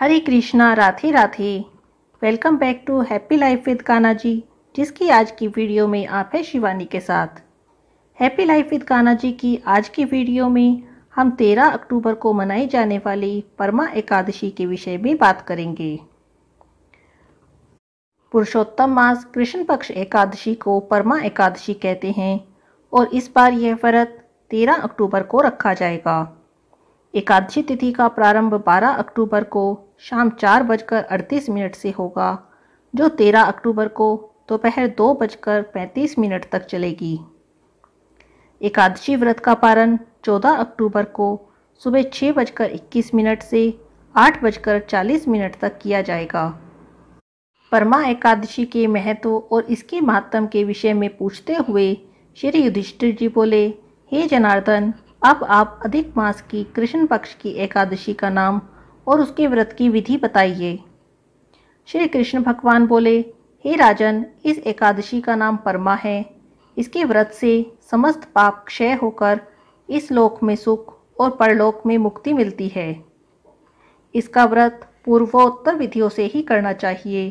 Hare Krishna Radhe Radhe welcome back to happy life with Kana ji जिसकी आज की वीडियो में आप है शिवानी के साथ हैप्पी लाइफ विद काना जी की आज की वीडियो में हम 13 अक्टूबर को मनाई जाने वाली परमा एकादशी के विषय में बात करेंगे पुरुषोत्तम मास कृष्ण पक्ष एकादशी को परमा एकादशी कहते हैं और इस बार यह व्रत तेरह अक्टूबर को रखा जाएगा एकादशी तिथि का प्रारंभ 12 अक्टूबर को शाम चार बजकर अड़तीस मिनट से होगा जो 13 अक्टूबर को दोपहर तो दो बजकर पैंतीस मिनट तक चलेगी एकादशी व्रत का पारण 14 अक्टूबर को सुबह छः बजकर इक्कीस मिनट से आठ बजकर चालीस मिनट तक किया जाएगा परमा एकादशी के महत्व और इसके महत्व के विषय में पूछते हुए श्री युधिष्ठिर जी बोले हे जनार्दन अब आप अधिक मास की कृष्ण पक्ष की एकादशी का नाम और उसके व्रत की विधि बताइए श्री कृष्ण भगवान बोले हे राजन इस एकादशी का नाम परमा है इसके व्रत से समस्त पाप क्षय होकर इस लोक में सुख और परलोक में मुक्ति मिलती है इसका व्रत पूर्वोत्तर विधियों से ही करना चाहिए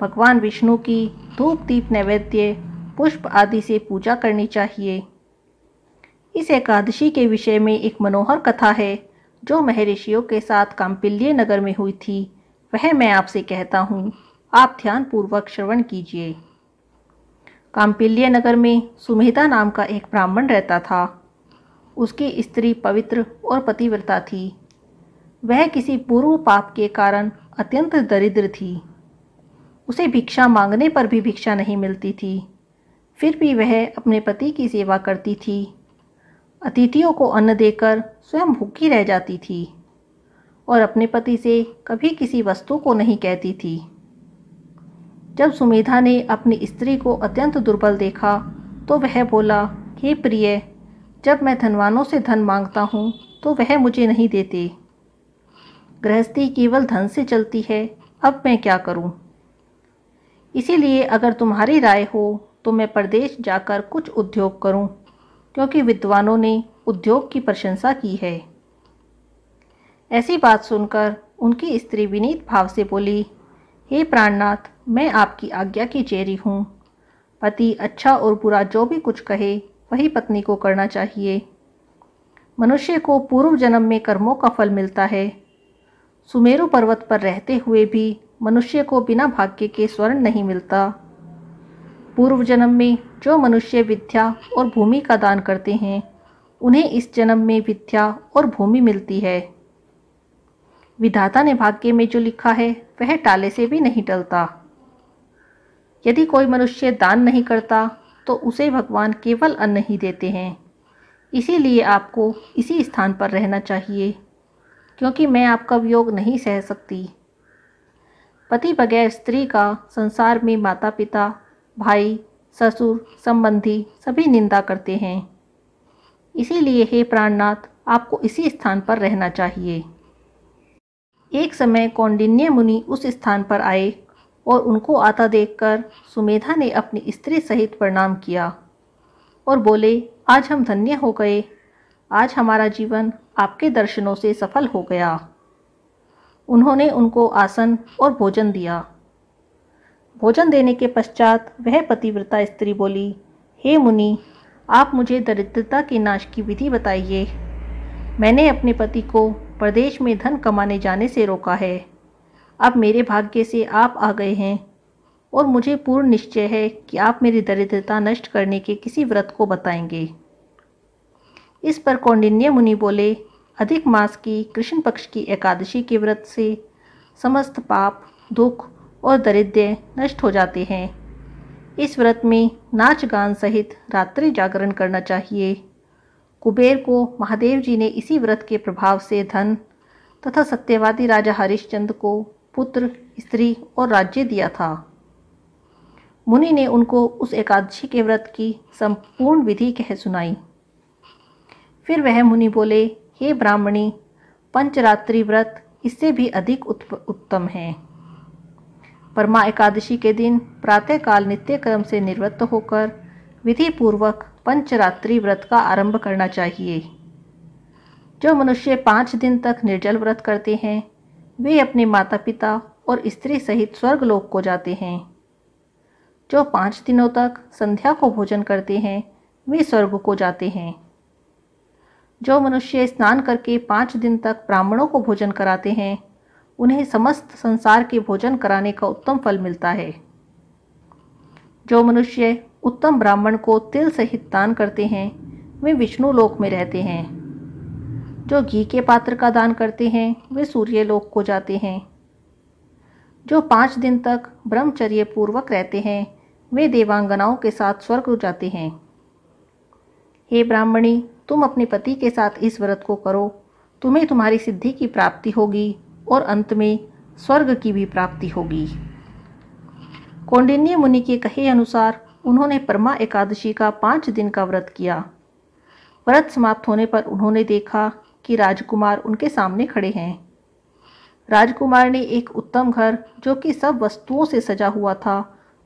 भगवान विष्णु की धूप दीप नैवेद्य पुष्प आदि से पूजा करनी चाहिए इस एकादशी के विषय में एक मनोहर कथा है जो महर्षियों के साथ काम्पिल्य नगर में हुई थी वह मैं आपसे कहता हूँ आप ध्यानपूर्वक श्रवण कीजिए काम्पिल्य नगर में सुमेधा नाम का एक ब्राह्मण रहता था उसकी स्त्री पवित्र और पतिव्रता थी वह किसी पूर्व पाप के कारण अत्यंत दरिद्र थी उसे भिक्षा मांगने पर भी भिक्षा नहीं मिलती थी फिर भी वह अपने पति की सेवा करती थी अतिथियों को अन्न देकर स्वयं भूखी रह जाती थी और अपने पति से कभी किसी वस्तु को नहीं कहती थी जब सुमेधा ने अपनी स्त्री को अत्यंत दुर्बल देखा तो वह बोला हे प्रिय जब मैं धनवानों से धन मांगता हूँ तो वह मुझे नहीं देते गृहस्थी केवल धन से चलती है अब मैं क्या करूँ इसीलिए अगर तुम्हारी राय हो तो मैं प्रदेश जाकर कुछ उद्योग करूँ क्योंकि विद्वानों ने उद्योग की प्रशंसा की है ऐसी बात सुनकर उनकी स्त्री विनीत भाव से बोली हे प्राणनाथ मैं आपकी आज्ञा की चेरी हूँ पति अच्छा और बुरा जो भी कुछ कहे वही पत्नी को करना चाहिए मनुष्य को पूर्व जन्म में कर्मों का फल मिलता है सुमेरु पर्वत पर रहते हुए भी मनुष्य को बिना भाग्य के स्वर्ण नहीं मिलता पूर्व जन्म में जो मनुष्य विद्या और भूमि का दान करते हैं उन्हें इस जन्म में विद्या और भूमि मिलती है विधाता ने भाग्य में जो लिखा है वह टाले से भी नहीं टलता यदि कोई मनुष्य दान नहीं करता तो उसे भगवान केवल अन्न ही देते हैं इसीलिए आपको इसी स्थान पर रहना चाहिए क्योंकि मैं आपका वियोग नहीं सह सकती पति बगैर स्त्री का संसार में माता पिता भाई ससुर संबंधी सभी निंदा करते हैं इसीलिए हे प्राणनाथ आपको इसी स्थान पर रहना चाहिए एक समय कौंडिन्य मुनि उस स्थान पर आए और उनको आता देखकर सुमेधा ने अपनी स्त्री सहित प्रणाम किया और बोले आज हम धन्य हो गए आज हमारा जीवन आपके दर्शनों से सफल हो गया उन्होंने उनको आसन और भोजन दिया भोजन देने के पश्चात वह पतिव्रता स्त्री बोली हे मुनि आप मुझे दरिद्रता के नाश की विधि बताइए मैंने अपने पति को प्रदेश में धन कमाने जाने से रोका है अब मेरे भाग्य से आप आ गए हैं और मुझे पूर्ण निश्चय है कि आप मेरी दरिद्रता नष्ट करने के किसी व्रत को बताएंगे इस पर कौंडिन्य मुनि बोले अधिक मास की कृष्ण पक्ष की एकादशी के व्रत से समस्त पाप दुख और दरिद्र नष्ट हो जाते हैं इस व्रत में नाच गान सहित रात्रि जागरण करना चाहिए कुबेर को महादेव जी ने इसी व्रत के प्रभाव से धन तथा सत्यवादी राजा हरिश्चंद को पुत्र स्त्री और राज्य दिया था मुनि ने उनको उस एकादशी के व्रत की संपूर्ण विधि कह सुनाई फिर वह मुनि बोले हे ब्राह्मणी पंचरात्रि व्रत इससे भी अधिक उत्तम है परमा एकादशी के दिन प्रातःकाल नित्य क्रम से निवृत्त होकर विधि पूर्वक पंचरात्रि व्रत का आरंभ करना चाहिए जो मनुष्य पाँच दिन तक निर्जल व्रत करते हैं वे अपने माता पिता और स्त्री सहित स्वर्ग लोक को जाते हैं जो पाँच दिनों तक संध्या को भोजन करते हैं वे स्वर्ग को जाते हैं जो मनुष्य स्नान करके पाँच दिन तक ब्राह्मणों को भोजन कराते हैं उन्हें समस्त संसार के भोजन कराने का उत्तम फल मिलता है जो मनुष्य उत्तम ब्राह्मण को तिल सहित दान करते हैं वे विष्णु लोक में रहते हैं जो घी के पात्र का दान करते हैं वे सूर्य लोक को जाते हैं जो पाँच दिन तक ब्रह्मचर्य पूर्वक रहते हैं वे देवांगनाओं के साथ स्वर्ग जाते हैं हे ब्राह्मणी तुम अपने पति के साथ इस व्रत को करो तुम्हें तुम्हारी सिद्धि की प्राप्ति होगी और अंत में स्वर्ग की भी प्राप्ति होगी कौंडिन्य मुनि के कहे अनुसार उन्होंने परमा एकादशी का पाँच दिन का व्रत किया व्रत समाप्त होने पर उन्होंने देखा कि राजकुमार उनके सामने खड़े हैं राजकुमार ने एक उत्तम घर जो कि सब वस्तुओं से सजा हुआ था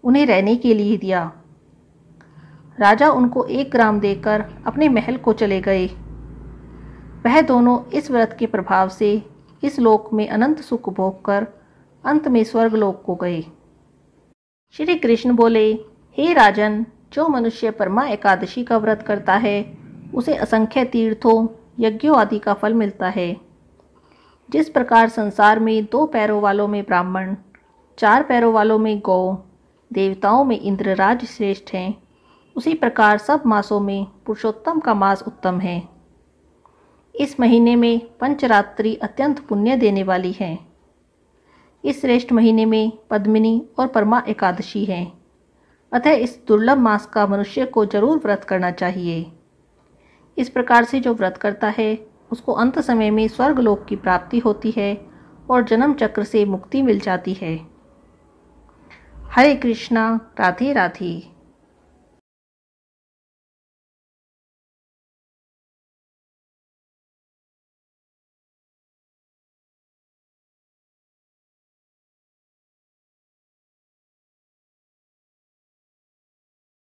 उन्हें रहने के लिए दिया राजा उनको एक ग्राम देकर अपने महल को चले गए वह दोनों इस व्रत के प्रभाव से इस लोक में अनंत सुख भोग कर अंत में स्वर्ग लोक को गए श्री कृष्ण बोले हे राजन जो मनुष्य परमा एकादशी का व्रत करता है उसे असंख्य तीर्थों यज्ञों आदि का फल मिलता है जिस प्रकार संसार में दो पैरों वालों में ब्राह्मण चार पैरों वालों में गौ देवताओं में इंद्रराज श्रेष्ठ हैं उसी प्रकार सब मासों में पुरुषोत्तम का मास उत्तम है इस महीने में पंचरात्रि अत्यंत पुण्य देने वाली है इस श्रेष्ठ महीने में पद्मिनी और परमा एकादशी है अतः इस दुर्लभ मास का मनुष्य को जरूर व्रत करना चाहिए इस प्रकार से जो व्रत करता है उसको अंत समय में स्वर्गलोक की प्राप्ति होती है और जन्म चक्र से मुक्ति मिल जाती है हरे कृष्णा राधे राधे